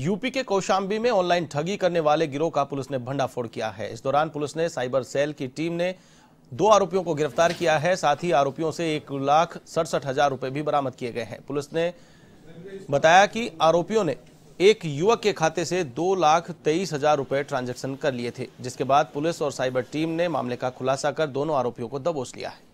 UP के कौशाम्बी में online ठगी करने वाले गिरोह का पुलिस ने भंडाफोड़ किया है इस दौरान पुलिस ने साइबर सेल की टीम ने दो आरोपियों को गिरफ्तार किया है साथ ही आरोपियों से एक लाख सड़सठ हजार रुपए भी बरामद किए गए हैं पुलिस ने बताया कि आरोपियों ने एक युवक के खाते से दो लाख तेईस हजार रुपए ट्रांजेक्शन कर लिए थे जिसके बाद पुलिस और साइबर टीम ने मामले का खुलासा कर दोनों आरोपियों को दबोच लिया है